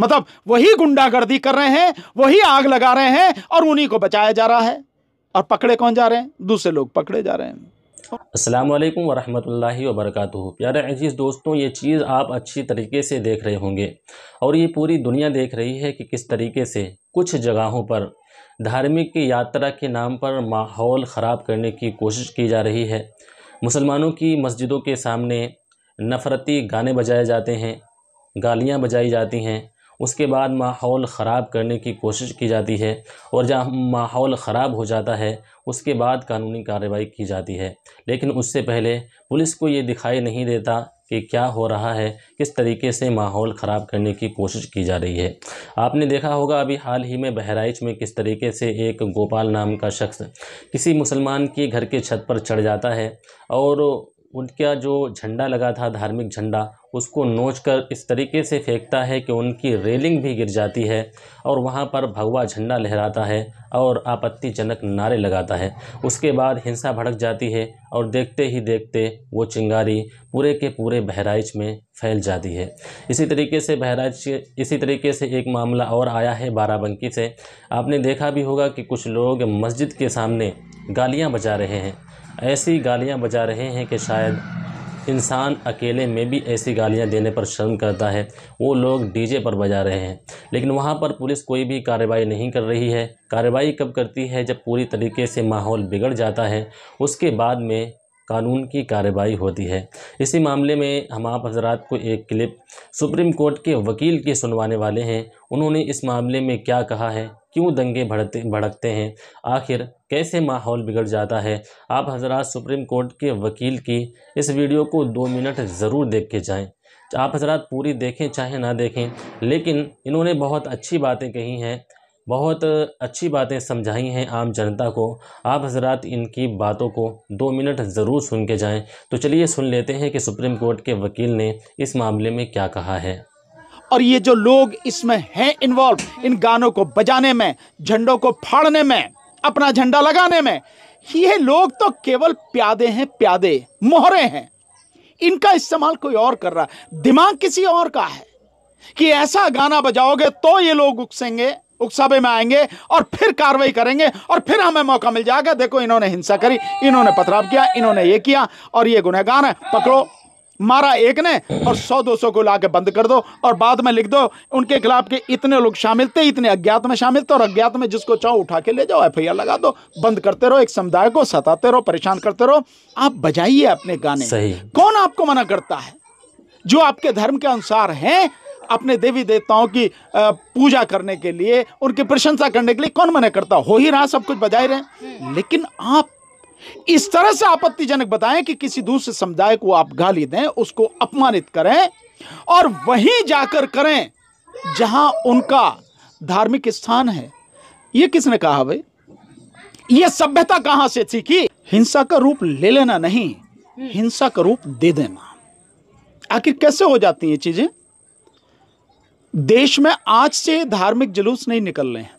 मतलब वही गुंडागर्दी कर रहे हैं वही आग लगा रहे हैं और उन्हीं को बचाया जा रहा है और पकड़े कौन जा रहे हैं दूसरे लोग पकड़े जा रहे हैं असलम वरहि वरक प्यारे अजीज़ दोस्तों ये चीज़ आप अच्छी तरीके से देख रहे होंगे और ये पूरी दुनिया देख रही है कि किस तरीके से कुछ जगहों पर धार्मिक यात्रा के नाम पर माहौल ख़राब करने की कोशिश की जा रही है मुसलमानों की मस्जिदों के सामने नफ़रती गाने बजाए जाते हैं गालियाँ बजाई जाती हैं उसके बाद माहौल ख़राब करने की कोशिश की जाती है और जहाँ माहौल ख़राब हो जाता है उसके बाद कानूनी कार्रवाई की जाती है लेकिन उससे पहले पुलिस को ये दिखाई नहीं देता कि क्या हो रहा है किस तरीके से माहौल ख़राब करने की कोशिश की जा रही है आपने देखा होगा अभी हाल ही में बहराइच में किस तरीके से एक गोपाल नाम का शख्स किसी मुसलमान के घर के छत पर चढ़ जाता है और उनका जो झंडा लगा था धार्मिक झंडा उसको नोच कर इस तरीके से फेंकता है कि उनकी रेलिंग भी गिर जाती है और वहाँ पर भगवा झंडा लहराता है और आपत्तिजनक नारे लगाता है उसके बाद हिंसा भड़क जाती है और देखते ही देखते वो चिंगारी पूरे के पूरे बहराइच में फैल जाती है इसी तरीके से बहराइच इसी तरीके से एक मामला और आया है बाराबंकी से आपने देखा भी होगा कि कुछ लोग मस्जिद के सामने गालियाँ बजा रहे हैं ऐसी गालियाँ बजा रहे हैं कि शायद इंसान अकेले में भी ऐसी गालियां देने पर शर्म करता है वो लोग डीजे पर बजा रहे हैं लेकिन वहाँ पर पुलिस कोई भी कार्रवाई नहीं कर रही है कार्रवाई कब करती है जब पूरी तरीके से माहौल बिगड़ जाता है उसके बाद में कानून की कार्रवाई होती है इसी मामले में हम आप हजरात को एक क्लिप सुप्रीम कोर्ट के वकील के सुनवाने वाले हैं उन्होंने इस मामले में क्या कहा है क्यों दंगे भड़ते भड़कते हैं आखिर कैसे माहौल बिगड़ जाता है आप हजरात सुप्रीम कोर्ट के वकील की इस वीडियो को दो मिनट ज़रूर देख के जाएँ आप हजरात पूरी देखें चाहे ना देखें लेकिन इन्होंने बहुत अच्छी बातें कही हैं बहुत अच्छी बातें समझाई हैं आम जनता को आप हजरात इनकी बातों को दो मिनट ज़रूर सुन के जाएँ तो चलिए सुन लेते हैं कि सुप्रीम कोर्ट के वकील ने इस मामले में क्या कहा है और ये जो लोग इसमें हैं इन्वॉल्व इन गानों को बजाने में झंडों को फाड़ने में अपना झंडा लगाने में ये लोग तो केवल प्यादे हैं प्यादे मोहरे हैं इनका इस्तेमाल कोई और कर रहा है दिमाग किसी और का है कि ऐसा गाना बजाओगे तो ये लोग उकसेंगे उकसाबे में आएंगे और फिर कार्रवाई करेंगे और फिर हमें मौका मिल जाएगा देखो इन्होंने हिंसा करी इन्होंने पथराव किया इन्होंने ये किया और ये गुनहगार है पकड़ो मारा एक ने और सौ दो सौ को ला के बंद कर दो और बाद में लिख दो उनके खिलाफ के इतने लोग शामिल थे इतने अज्ञात में शामिल थे और अज्ञात में जिसको चाहो उठा के ले जाओ एफ लगा दो बंद करते रहो एक समुदाय को सताते रहो परेशान करते रहो आप बजाइए अपने गाने कौन आपको मना करता है जो आपके धर्म के अनुसार हैं अपने देवी देवताओं की पूजा करने के लिए उनकी प्रशंसा करने के लिए कौन मना करता हो ही रहा सब कुछ बजाए रहे हम्म। लेकिन आप इस तरह से आपत्तिजनक बताएं कि किसी दूसरे समुदाय को आप गाली दें उसको अपमानित करें और वहीं जाकर करें जहां उनका धार्मिक स्थान है ये किसने कहा भाई ये सभ्यता कहां से थी कि हिंसा का रूप ले लेना नहीं हिंसा का रूप दे देना आखिर कैसे हो जाती है चीजें देश में आज से धार्मिक जुलूस नहीं निकल रहे हैं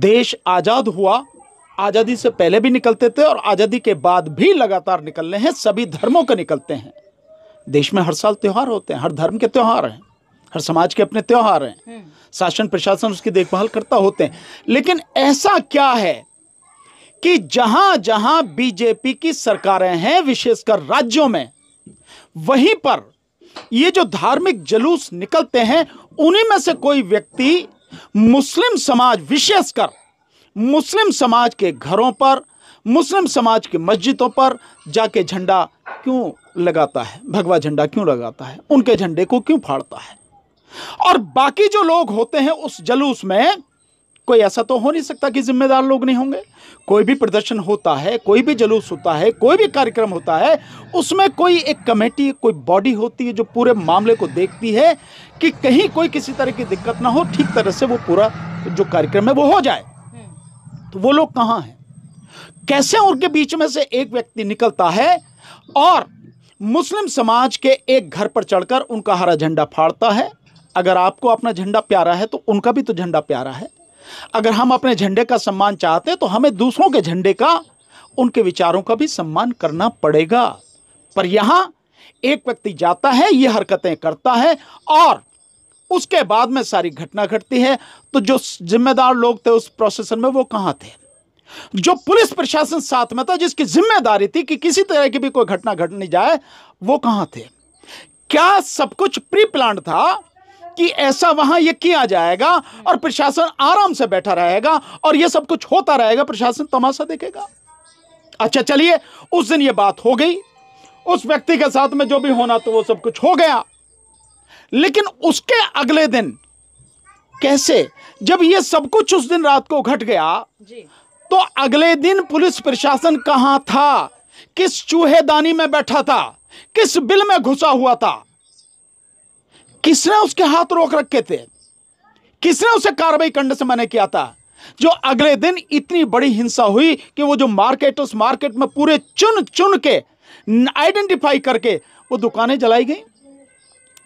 देश आजाद हुआ आज़ादी से पहले भी निकलते थे और आज़ादी के बाद भी लगातार निकल रहे हैं सभी धर्मों के निकलते हैं देश में हर साल त्यौहार होते हैं हर धर्म के त्यौहार हैं हर समाज के अपने त्यौहार हैं हम्म। शासन प्रशासन उसकी देखभाल करता होते हैं लेकिन ऐसा क्या है कि जहां जहां बीजेपी की सरकारें हैं विशेषकर राज्यों में वहीं पर ये जो धार्मिक जुलूस निकलते हैं उन्हीं में से कोई व्यक्ति मुस्लिम समाज विशेषकर मुस्लिम समाज के घरों पर मुस्लिम समाज की मस्जिदों पर जाके झंडा क्यों लगाता है भगवा झंडा क्यों लगाता है उनके झंडे को क्यों फाड़ता है और बाकी जो लोग होते हैं उस जलूस में कोई ऐसा तो हो नहीं सकता कि जिम्मेदार लोग नहीं होंगे कोई भी प्रदर्शन होता है कोई भी जलूस होता है कोई भी कार्यक्रम होता है उसमें कोई एक कमेटी कोई बॉडी होती है जो पूरे मामले को देखती है कि कहीं कोई किसी तरह की दिक्कत ना हो ठीक तरह से वो पूरा जो कार्यक्रम है वो हो जाए तो वो लोग कहां हैं कैसे उनके बीच में से एक व्यक्ति निकलता है और मुस्लिम समाज के एक घर पर चढ़कर उनका हरा झंडा फाड़ता है अगर आपको अपना झंडा प्यारा है तो उनका भी तो झंडा प्यारा है अगर हम अपने झंडे का सम्मान चाहते हैं तो हमें दूसरों के झंडे का उनके विचारों का भी सम्मान करना पड़ेगा पर यहां एक व्यक्ति जाता है ये हरकतें करता है और उसके बाद में सारी घटना घटती है तो जो जिम्मेदार लोग थे उस प्रोसेसन में वो कहाँ थे जो पुलिस प्रशासन साथ में था जिसकी जिम्मेदारी थी कि किसी तरह की भी कोई घटना घटनी जाए वो कहाँ थे क्या सब कुछ प्री प्लान था कि ऐसा वहां यह किया जाएगा और प्रशासन आराम से बैठा रहेगा और यह सब कुछ होता रहेगा प्रशासन तमाशा देखेगा अच्छा चलिए उस दिन यह बात हो गई उस व्यक्ति के साथ में जो भी होना तो वो सब कुछ हो गया लेकिन उसके अगले दिन कैसे जब ये सब कुछ उस दिन रात को घट गया तो अगले दिन पुलिस प्रशासन कहाँ था किस चूहेदानी में बैठा था किस बिल में घुसा हुआ था किसने उसके हाथ रोक रखे थे किसने उसे कार्रवाई करने से मना किया था जो अगले दिन इतनी बड़ी हिंसा हुई कि वो जो मार्केट उस मार्केट में पूरे चुन चुन के आइडेंटिफाई करके वो दुकानें जलाई गई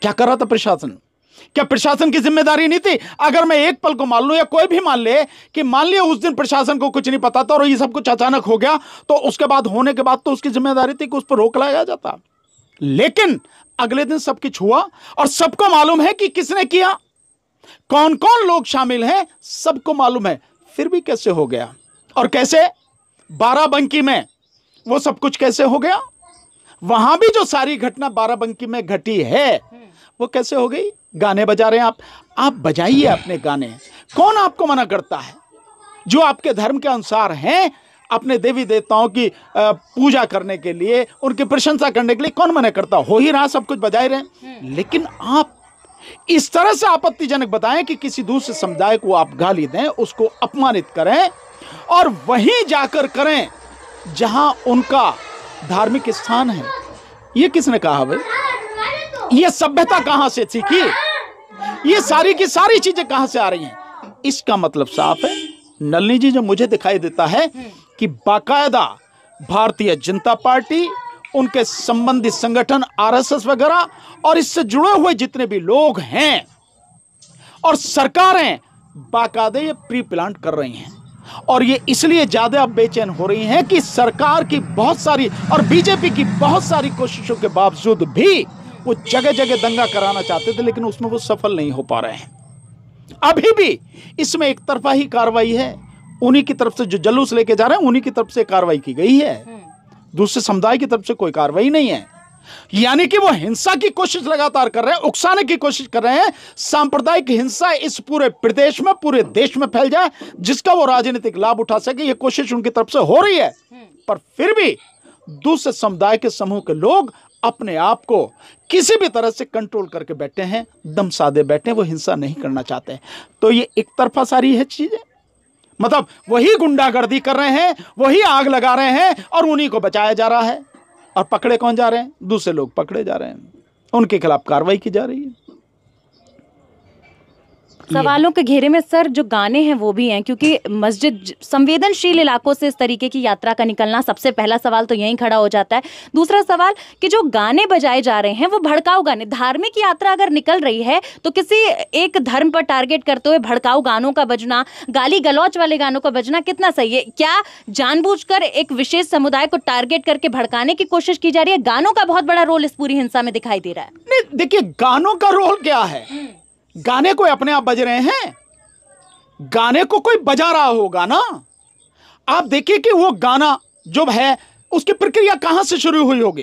क्या कर रहा था प्रशासन क्या प्रशासन की जिम्मेदारी नहीं थी अगर मैं एक पल को मान लू या कोई भी मान ले कि मान लिया उस दिन प्रशासन को कुछ नहीं पता था और ये सब कुछ अचानक हो गया तो उसके बाद होने के बाद तो उसकी जिम्मेदारी थी कि उस पर रोक लगाया जाता लेकिन अगले दिन सब कुछ हुआ और सबको मालूम है कि किसने किया कौन कौन लोग शामिल हैं सबको मालूम है फिर भी कैसे हो गया और कैसे बाराबंकी में वो सब कुछ कैसे हो गया वहां भी जो सारी घटना बाराबंकी में घटी है वो कैसे हो गई गाने बजा रहे हैं आप आप बजाइए अपने गाने कौन आपको मना करता है जो आपके धर्म के अनुसार हैं अपने देवी देवताओं की पूजा करने के लिए उनकी प्रशंसा करने के लिए कौन मना करता हो ही रहा सब कुछ बजाए रहे हम्म। लेकिन आप इस तरह से आपत्तिजनक बताएं कि किसी दूसरे समुदाय को आप गाली दें उसको अपमानित करें और वहीं जाकर करें जहां उनका धार्मिक स्थान है ये किसने कहा भाई ये सभ्यता कहां से थी कि ये सारी की सारी चीजें कहां से आ रही हैं इसका मतलब साफ है नलनी जी जो मुझे दिखाई देता है कि बाकायदा भारतीय जनता पार्टी उनके संबंधित संगठन आरएसएस वगैरह और इससे जुड़े हुए जितने भी लोग हैं और सरकारें बाकायदे ये प्री प्लान कर रही हैं और ये इसलिए ज़्यादा बेचैन हो रही हैं कि सरकार की बहुत सारी और बीजेपी की बहुत सारी कोशिशों के बावजूद भी वो जगह जगह दंगा कराना चाहते थे लेकिन उसमें वो सफल नहीं हो पा रहे हैं अभी भी इसमें एक तरफा ही कार्रवाई है उन्हीं की तरफ से जो जलूस लेके जा रहे हैं उन्हीं की तरफ से कार्रवाई की गई है हम्म। दूसरे समुदाय की तरफ से कोई कार्रवाई नहीं है यानी कि वो हिंसा की कोशिश लगातार कर रहे हैं उकसाने की कोशिश कर रहे हैं सांप्रदायिक हिंसा इस पूरे प्रदेश में पूरे देश में फैल जाए जिसका वो राजनीतिक लाभ उठा सके ये कोशिश उनकी तरफ से हो रही है हम्म। पर फिर भी दूसरे समुदाय के समूह के लोग अपने आप को किसी भी तरह से कंट्रोल करके बैठे हैं दम सादे बैठे वो हिंसा नहीं करना चाहते तो ये एक तरफा सारी है चीज़ें मतलब वही गुंडागर्दी कर रहे हैं वही आग लगा रहे हैं और उन्हीं को बचाया जा रहा है और पकड़े कौन जा रहे हैं दूसरे लोग पकड़े जा रहे हैं उनके खिलाफ कार्रवाई की जा रही है सवालों के घेरे में सर जो गाने हैं वो भी हैं क्योंकि मस्जिद संवेदनशील इलाकों से इस तरीके की यात्रा का निकलना सबसे पहला सवाल तो यहीं खड़ा हो जाता है दूसरा सवाल कि जो गाने बजाए जा रहे हैं वो भड़काऊ गाने धार्मिक यात्रा अगर निकल रही है तो किसी एक धर्म पर टारगेट करते हुए भड़काऊ गानों का बजना गाली गलौच वाले गानों का बजना कितना सही है क्या जानबूझ एक विशेष समुदाय को टारगेट करके भड़काने की कोशिश की जा रही है गानों का बहुत बड़ा रोल इस पूरी हिंसा में दिखाई दे रहा है देखिए गानों का रोल क्या है हम्म। गाने कोई अपने आप बज रहे हैं गाने को कोई बजा रहा होगा ना आप देखिए कि वो गाना जो है उसकी प्रक्रिया कहां से शुरू हुई होगी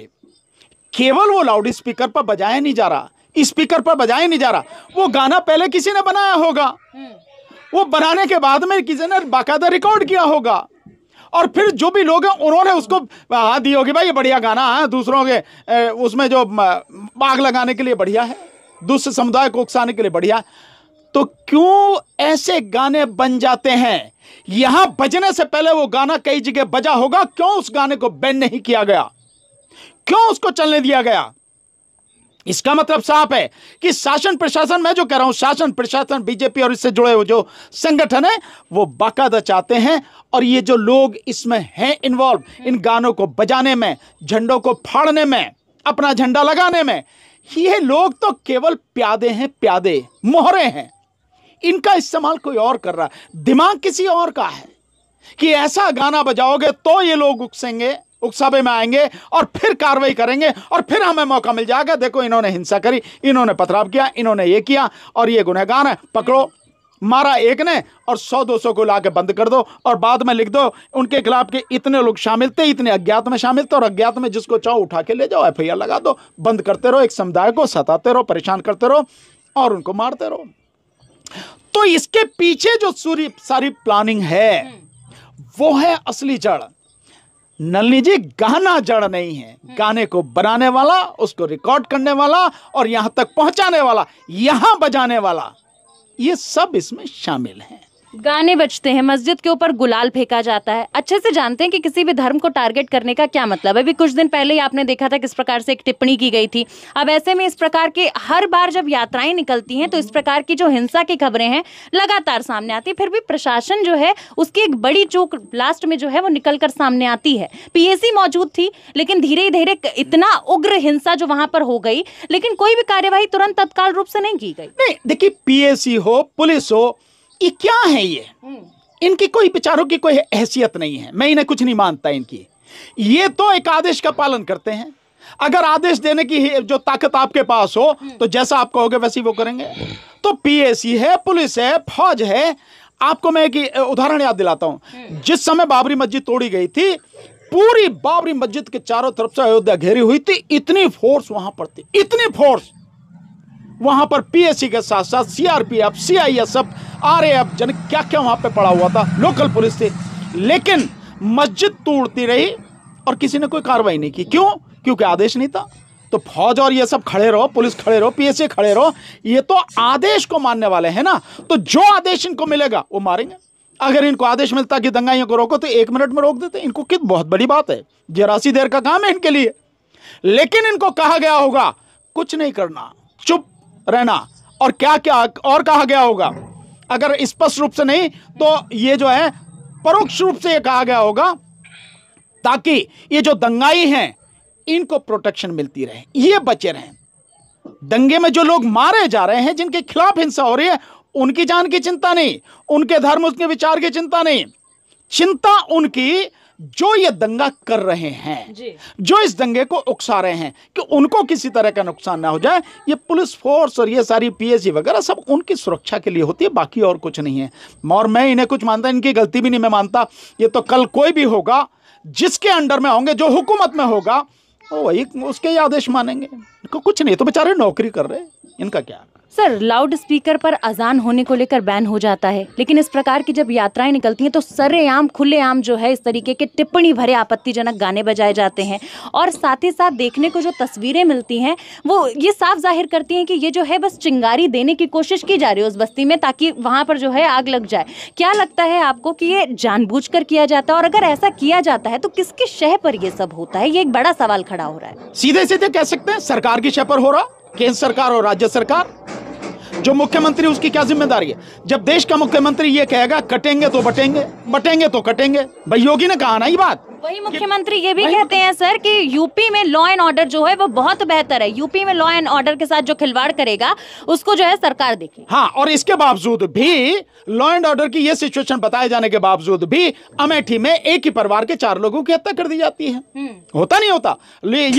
केवल वो लाउड स्पीकर पर बजाया नहीं जा रहा स्पीकर पर बजाया नहीं जा रहा वो गाना पहले किसी ने बनाया होगा वो बनाने के बाद में किसी ने बाकायदा रिकॉर्ड किया होगा और फिर जो भी लोग हैं उन्होंने उसको हाँ दी होगी भाई ये बढ़िया गाना है हाँ, दूसरों के उसमें जो बाग लगाने के लिए बढ़िया है दूसरे समुदाय को उकसाने के लिए बढ़िया तो क्यों ऐसे गाने बन जाते हैं यहां बजने से पहले वो गाना कई जगह बजा होगा क्यों उस गाने को बैन नहीं किया गया क्यों उसको चलने दिया गया इसका मतलब साफ है कि शासन प्रशासन मैं जो कह रहा हूं शासन प्रशासन बीजेपी और इससे जुड़े हुए जो संगठन है वो बाकायदा चाहते हैं और ये जो लोग इसमें हैं इन्वॉल्व इन गानों को बजाने में झंडों को फाड़ने में अपना झंडा लगाने में ये लोग तो केवल प्यादे हैं प्यादे मोहरे हैं इनका इस्तेमाल कोई और कर रहा है दिमाग किसी और का है कि ऐसा गाना बजाओगे तो ये लोग उकसेंगे उकसावे में आएंगे और फिर कार्रवाई करेंगे और फिर हमें मौका मिल जाएगा देखो इन्होंने हिंसा करी इन्होंने पथराव किया इन्होंने ये किया और ये गुनहगार है पकड़ो मारा एक ने और सौ दो सौ को ला के बंद कर दो और बाद में लिख दो उनके खिलाफ के इतने लोग शामिल थे इतने अज्ञात में शामिल थे और अज्ञात में जिसको चाहो उठा के ले जाओ एफ लगा दो बंद करते रहो एक समुदाय को सताते रहो परेशान करते रहो और उनको मारते रहो तो इसके पीछे जो सूरी सारी प्लानिंग है वो है असली जड़ नलनी जी गाना जड़ नहीं है गाने को बनाने वाला उसको रिकॉर्ड करने वाला और यहां तक पहुंचाने वाला यहां बजाने वाला ये सब इसमें शामिल हैं गाने बजते हैं मस्जिद के ऊपर गुलाल फेंका जाता है अच्छे से जानते हैं कि किसी भी धर्म को टारगेट करने का क्या मतलब है अभी कुछ दिन पहले ही आपने देखा था किस प्रकार से एक टिप्पणी की गई थी अब ऐसे में इस प्रकार के हर बार जब यात्राएं निकलती हैं तो इस प्रकार की जो हिंसा की खबरें हैं लगातार सामने आती है फिर भी प्रशासन जो है उसकी एक बड़ी चूक लास्ट में जो है वो निकल कर सामने आती है पी मौजूद थी लेकिन धीरे धीरे इतना उग्र हिंसा जो वहां पर हो गई लेकिन कोई भी कार्यवाही तुरंत तत्काल रूप से नहीं की गई नहीं देखिए पी हो पुलिस हो ये क्या है ये हम्म। इनकी कोई विचारों की कोई हैसियत नहीं है मैं इन्हें कुछ नहीं मानता इनकी ये तो एक आदेश का पालन करते हैं अगर आदेश देने की जो ताकत आपके पास हो हम्म। तो जैसा आप कहोगे वैसे वो करेंगे तो पीएसी है पुलिस है फौज है आपको मैं एक उदाहरण याद दिलाता हूं हम्म। जिस समय बाबरी मस्जिद तोड़ी गई थी पूरी बाबरी मस्जिद के चारों तरफ से अयोध्या घेरी हुई थी इतनी फोर्स वहां पर थी इतनी फोर्स वहाँ पर पीएससी के साथ साथ सीआरपीएफ सीआईएसएफ आरएएफ जन क्या क्या वहाँ पे पड़ा हुआ था लोकल पुलिस थी लेकिन मस्जिद तोड़ती रही और किसी ने कोई कार्रवाई नहीं की क्यों क्योंकि आदेश नहीं था तो फौज और ये सब खड़े रहो पुलिस खड़े रहो पीएसए खड़े रहो ये तो आदेश को मानने वाले हैं ना तो जो आदेश इनको मिलेगा वो मारेंगे अगर इनको आदेश मिलता कि दंगाइयों को रोको तो एक मिनट में रोक देते इनको कित बहुत बड़ी बात है जरासी देर का काम है इनके लिए लेकिन इनको कहा गया होगा कुछ नहीं करना चुप रहना और क्या क्या और कहा गया होगा अगर स्पष्ट रूप से नहीं तो ये जो है परोक्ष रूप से ये कहा गया होगा ताकि ये जो दंगाई हैं इनको प्रोटेक्शन मिलती रहे ये बचे रहें दंगे में जो लोग मारे जा रहे हैं जिनके खिलाफ हिंसा हो रही है उनकी जान की चिंता नहीं उनके धर्म उसके विचार की चिंता नहीं चिंता उनकी जो ये दंगा कर रहे हैं जो इस दंगे को उकसा रहे हैं कि उनको किसी तरह का नुकसान ना हो जाए ये पुलिस फोर्स और ये सारी पीएससी वगैरह सब उनकी सुरक्षा के लिए होती है बाकी और कुछ नहीं है और मैं इन्हें कुछ मानता इनकी गलती भी नहीं मैं मानता ये तो कल कोई भी होगा जिसके अंडर में होंगे जो हुकूमत में होगा वही उसके आदेश मानेंगे कुछ नहीं तो बेचारे नौकरी कर रहे इनका क्या सर लाउड स्पीकर पर अजान होने को लेकर बैन हो जाता है लेकिन इस प्रकार की जब यात्राएं निकलती हैं तो खुले खुलेआम जो है इस तरीके के टिप्पणी भरे आपत्तिजनक गाने बजाए जाते हैं और साथ ही साथ देखने को जो तस्वीरें मिलती हैं वो ये साफ जाहिर करती हैं कि ये जो है बस चिंगारी देने की कोशिश की जा रही है उस बस्ती में ताकि वहाँ पर जो है आग लग जाए क्या लगता है आपको कि ये जानबूझ किया जाता है और अगर ऐसा किया जाता है तो किसके शह पर यह सब होता है ये एक बड़ा सवाल खड़ा हो रहा है सीधे सीधे कह सकते हैं सरकार की शह पर हो रहा केंद्र सरकार और राज्य सरकार जो मुख्यमंत्री उसकी क्या जिम्मेदारी है जब देश का मुख्यमंत्री ये कहेगा कटेंगे तो बटेंगे बटेंगे तो कटेंगे भाई योगी ने कहा ना ये बात वही मुख्यमंत्री ये भी कहते हैं सर कि यूपी में लॉ एंड ऑर्डर जो है वो बहुत बेहतर है यूपी में लॉ एंड ऑर्डर के साथ जो खिलवाड़ करेगा उसको जो है सरकार देखे हाँ और इसके बावजूद भी लॉ एंड ऑर्डर की ये सिचुएशन बताए जाने के बावजूद भी अमेठी में एक ही परिवार के चार लोगों की हत्या कर दी जाती है हम्म। होता नहीं होता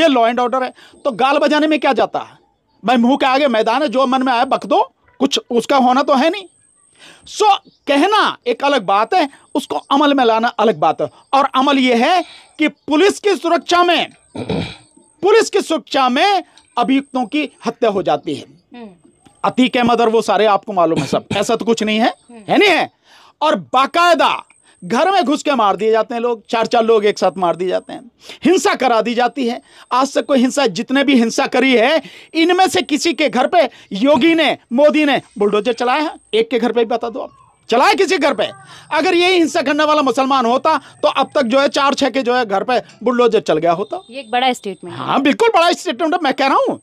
ये लॉ एंड ऑर्डर है तो गाल बजाने में क्या जाता है मैं मुंह के आगे मैदान है जो मन में आया बक दो कुछ उसका होना तो है नहीं सो कहना एक अलग बात है उसको अमल में लाना अलग बात है और अमल यह है कि पुलिस की सुरक्षा में पुलिस की सुरक्षा में अभियुक्तों की हत्या हो जाती है हम्म। अतीक अहमद और वो सारे आपको मालूम है सब ऐसा तो कुछ नहीं है हम्म। है नहीं है और बाकायदा घर में घुस के मार दिए जाते हैं लोग चार चार लोग एक साथ मार दिए जाते हैं हिंसा करा दी जाती है आज तक कोई हिंसा जितने भी हिंसा करी है इनमें से किसी के घर पे योगी ने मोदी ने बुलडोजर चलाया है एक के घर पे भी बता दो आप चलाए किसी घर पे अगर यही हिंसा करने वाला मुसलमान होता तो अब तक जो है चार छह के जो है घर पे बुलडोजर चल गया होता ये एक बड़ा स्टेटमेंट हाँ बिल्कुल बड़ा स्टेटमेंट मैं कह रहा हूँ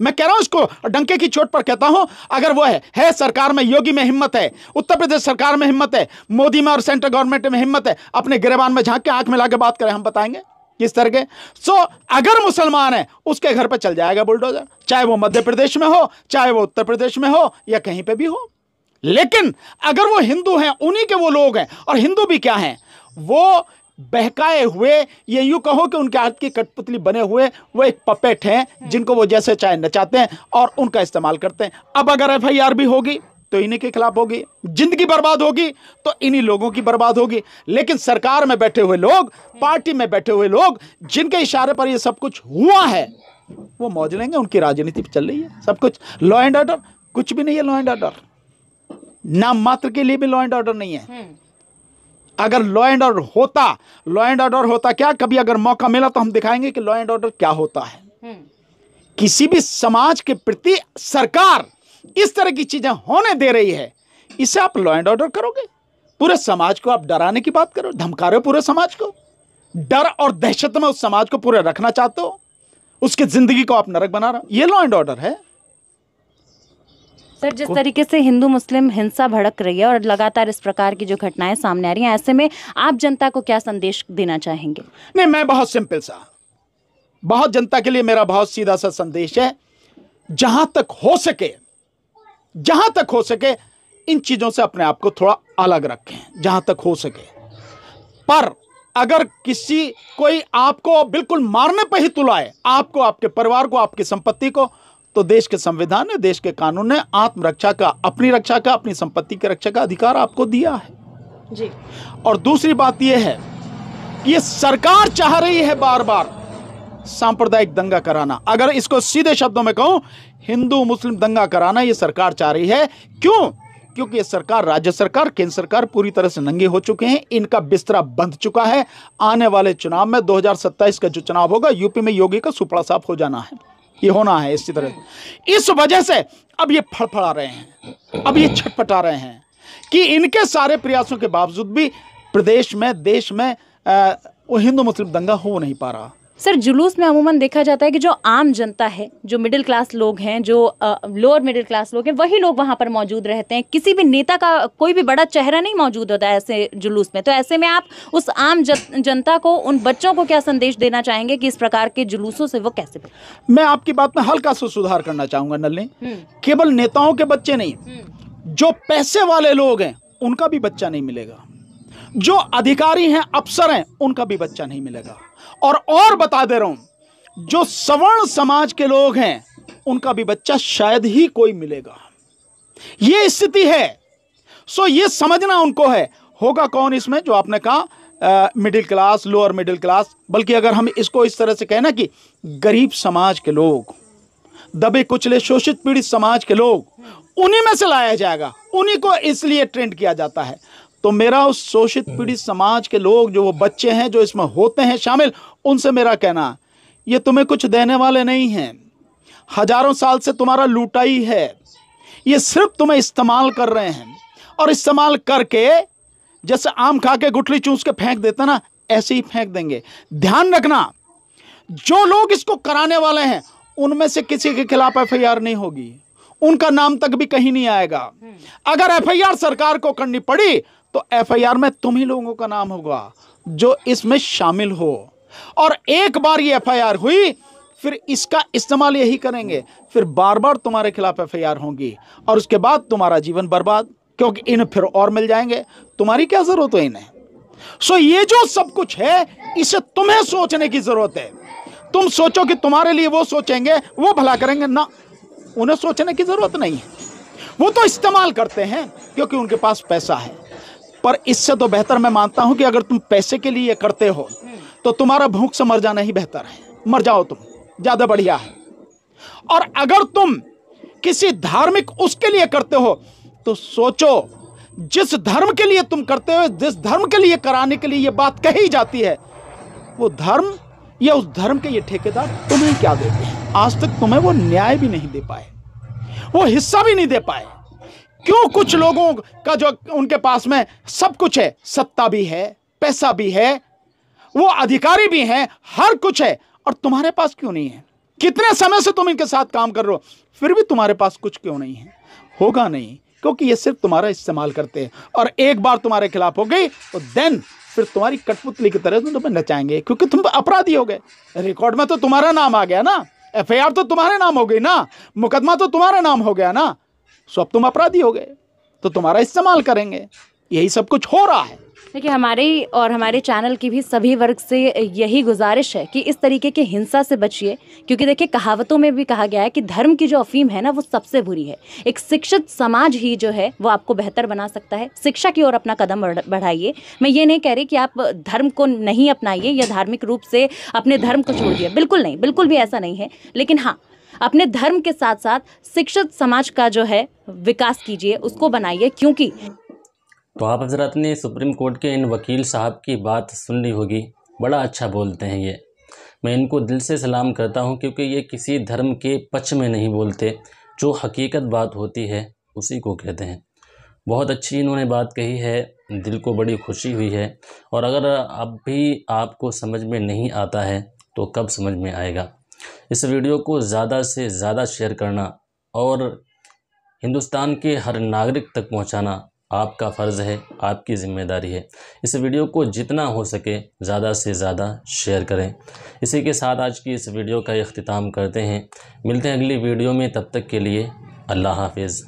मैं कह रहा हूं इसको डंके की चोट पर कहता हूं अगर वो है है सरकार में योगी में हिम्मत है उत्तर प्रदेश सरकार में हिम्मत है मोदी में और सेंट्रल गवर्नमेंट में हिम्मत है अपने गिरबान में झांक के आंख में ला बात करें हम बताएंगे किस तरह के सो so, अगर मुसलमान है उसके घर पर चल जाएगा बुलडोजर चाहे वो मध्य प्रदेश में हो चाहे वो उत्तर प्रदेश में हो या कहीं पे भी हो लेकिन अगर वो हिंदू हैं उन्हीं के वो लोग हैं और हिंदू भी क्या हैं वो बहकाए हुए ये यूं कहो कि उनके हाथ की कठपुतली बने हुए वो एक पपेट हैं हाँ। जिनको वो जैसे चाहे नचाते हैं और उनका इस्तेमाल करते हैं अब अगर एफ भी होगी तो इन्हीं के खिलाफ होगी जिंदगी बर्बाद होगी तो इन्हीं लोगों की बर्बाद होगी लेकिन सरकार में बैठे हुए लोग हाँ। पार्टी में बैठे हुए लोग जिनके इशारे पर यह सब कुछ हुआ है वो मौज लेंगे उनकी राजनीति चल रही है सब कुछ लॉ एंड ऑर्डर कुछ भी नहीं है लॉ एंड ऑर्डर नाम मात्र के लिए भी लॉ एंड ऑर्डर नहीं है हाँ। अगर लॉ एंड ऑर्डर होता लॉ एंड ऑर्डर होता क्या कभी अगर मौका मिला तो हम दिखाएंगे कि लॉ एंड ऑर्डर क्या होता है हम्म। किसी भी समाज के प्रति सरकार इस तरह की चीजें होने दे रही है इसे आप लॉ एंड ऑर्डर करोगे पूरे समाज को आप डराने की बात करो धमका रहे हो पूरे समाज को डर और दहशत में उस समाज को पूरे रखना चाहते हो उसकी जिंदगी को आप नरक बना रहे हो ये लॉ एंड ऑर्डर है सर जिस तरीके से हिंदू मुस्लिम हिंसा भड़क रही है और लगातार इस प्रकार की जो घटनाएं सामने आ रही हैं ऐसे में आप जनता को क्या संदेश देना चाहेंगे नहीं मैं बहुत सिंपल सा बहुत जनता के लिए मेरा बहुत सीधा सा संदेश है जहां तक हो सके जहां तक हो सके इन चीजों से अपने आप को थोड़ा अलग रखें जहां तक हो सके पर अगर किसी कोई आपको बिल्कुल मारने पर ही तुलाए आपको आपके परिवार को आपकी संपत्ति को तो देश के संविधान ने देश के कानून ने आत्मरक्षा का अपनी रक्षा का अपनी संपत्ति की रक्षा का अधिकार आपको दिया है जी और दूसरी बात यह है ये सरकार चाह रही है बार बार सांप्रदायिक दंगा कराना अगर इसको सीधे शब्दों में कहूं हिंदू मुस्लिम दंगा कराना ये सरकार चाह रही है क्यों क्योंकि ये सरकार राज्य सरकार केंद्र सरकार पूरी तरह से नंगे हो चुके हैं इनका बिस्तरा बंध चुका है आने वाले चुनाव में 2027 का जो चुनाव होगा यूपी में योगी का सुपड़ा साफ हो जाना है ये होना है इसी तरह इस वजह से अब ये फड़फड़ा रहे हैं अब ये छटपटा रहे हैं कि इनके सारे प्रयासों के बावजूद भी प्रदेश में देश में वो हिंदू मुस्लिम दंगा हो नहीं पा रहा सर जुलूस में अमूमन देखा जाता है कि जो आम जनता है जो मिडिल क्लास लोग हैं जो लोअर मिडिल क्लास लोग हैं वही लोग वहाँ पर मौजूद रहते हैं किसी भी नेता का कोई भी बड़ा चेहरा नहीं मौजूद होता है ऐसे जुलूस में तो ऐसे में आप उस आम जनता को उन बच्चों को क्या संदेश देना चाहेंगे कि इस प्रकार के जुलूसों से वो कैसे मैं आपकी बात में हल्का सा सुधार करना चाहूँगा नल हम्म। केवल नेताओं के बच्चे नहीं हम्म। जो पैसे वाले लोग हैं उनका भी बच्चा नहीं मिलेगा जो अधिकारी हैं अफसर हैं उनका भी बच्चा नहीं मिलेगा और और बता दे रहा हूं जो सवर्ण समाज के लोग हैं उनका भी बच्चा शायद ही कोई मिलेगा ये स्थिति है सो ये समझना उनको है होगा कौन इसमें जो आपने कहा middle class lower middle class बल्कि अगर हम इसको इस तरह से कहना कि गरीब समाज के लोग दबे कुचले शोषित पीड़ित समाज के लोग उन्हीं में से लाया जाएगा उन्हीं को इसलिए ट्रेंड किया जाता है तो मेरा उस शोषित हम्म। पीड़ित समाज के लोग जो वो बच्चे हैं जो इसमें होते हैं शामिल उनसे मेरा कहना ये तुम्हें कुछ देने वाले नहीं हैं हजारों साल से तुम्हारा लूटाई है ये सिर्फ तुम्हें इस्तेमाल कर रहे हैं और इस्तेमाल करके जैसे आम खा के गुठली चूस के फेंक देते ना ऐसे ही फेंक देंगे ध्यान रखना जो लोग इसको कराने वाले हैं उनमें से किसी के खिलाफ एफ नहीं होगी उनका नाम तक भी कहीं नहीं आएगा हम्म। अगर एफआईआर सरकार को करनी पड़ी तो एफआईआर में तुम ही लोगों का नाम होगा जो इसमें शामिल हो और एक बार ये एफआईआर हुई फिर इसका इस्तेमाल यही करेंगे फिर बार बार तुम्हारे खिलाफ एफआईआर होंगी और उसके बाद तुम्हारा जीवन बर्बाद क्योंकि इन फिर और मिल जाएंगे तुम्हारी क्या जरूरत है इन्हें सो ये जो सब कुछ है इसे तुम्हें सोचने की जरूरत है तुम सोचो कि तुम्हारे लिए वो सोचेंगे वो भला करेंगे ना उन्हें सोचने की जरूरत नहीं है वो तो इस्तेमाल करते हैं क्योंकि उनके पास पैसा है पर इससे तो बेहतर मैं मानता हूं कि अगर तुम पैसे के लिए करते हो तो तुम्हारा भूख से मर जाना ही बेहतर है मर जाओ तुम ज़्यादा बढ़िया है और अगर तुम किसी धार्मिक उसके लिए करते हो तो सोचो जिस धर्म के लिए तुम करते हो जिस धर्म के लिए कराने के लिए ये बात कही जाती है वो धर्म या उस धर्म के ये ठेकेदार तुम्हें क्या देते हैं आज तक तुम्हें वो न्याय भी नहीं दे पाए वो हिस्सा भी नहीं दे पाए क्यों कुछ लोगों का जो उनके पास में सब कुछ है सत्ता भी है पैसा भी है वो अधिकारी भी हैं हर कुछ है और तुम्हारे पास क्यों नहीं है कितने समय से तुम इनके साथ काम कर रहे हो फिर भी तुम्हारे पास कुछ क्यों नहीं है होगा नहीं क्योंकि ये सिर्फ तुम्हारा इस्तेमाल करते हैं और एक बार तुम्हारे खिलाफ हो गई तो देन फिर तुम्हारी कठपुतली की तरह तुम्हें नचाएंगे क्योंकि तुम अपराधी हो गए रिकॉर्ड में तो तुम्हारा नाम आ गया ना एफ तो तुम्हारे नाम हो गई ना मुकदमा तो तुम्हारा नाम हो गया ना सो अब तुम अपराधी हो गए तो तुम्हारा इस्तेमाल करेंगे यही सब कुछ हो रहा है देखिए हमारी और हमारे चैनल की भी सभी वर्ग से यही गुजारिश है कि इस तरीके के हिंसा से बचिए क्योंकि देखिए कहावतों में भी कहा गया है कि धर्म की जो अफीम है ना वो सबसे बुरी है एक शिक्षित समाज ही जो है वो आपको बेहतर बना सकता है शिक्षा की ओर अपना कदम बढ़ाइए मैं ये नहीं कह रही कि आप धर्म को नहीं अपनाइए या धार्मिक रूप से अपने धर्म को छोड़िए बिल्कुल नहीं बिल्कुल भी ऐसा नहीं है लेकिन हाँ अपने धर्म के साथ साथ शिक्षित समाज का जो है विकास कीजिए उसको बनाइए क्योंकि तो आप हजरत ने सुप्रीम कोर्ट के इन वकील साहब की बात सुन ली होगी बड़ा अच्छा बोलते हैं ये मैं इनको दिल से सलाम करता हूँ क्योंकि ये किसी धर्म के पक्ष में नहीं बोलते जो हकीकत बात होती है उसी को कहते हैं बहुत अच्छी इन्होंने बात कही है दिल को बड़ी खुशी हुई है और अगर अब भी आपको समझ में नहीं आता है तो कब समझ में आएगा इस वीडियो को ज़्यादा से ज़्यादा शेयर करना और हिंदुस्तान के हर नागरिक तक पहुंचाना आपका फ़र्ज़ है आपकी ज़िम्मेदारी है इस वीडियो को जितना हो सके ज़्यादा से ज़्यादा शेयर करें इसी के साथ आज की इस वीडियो का अख्ताम करते हैं मिलते हैं अगली वीडियो में तब तक के लिए अल्लाह हाफिज़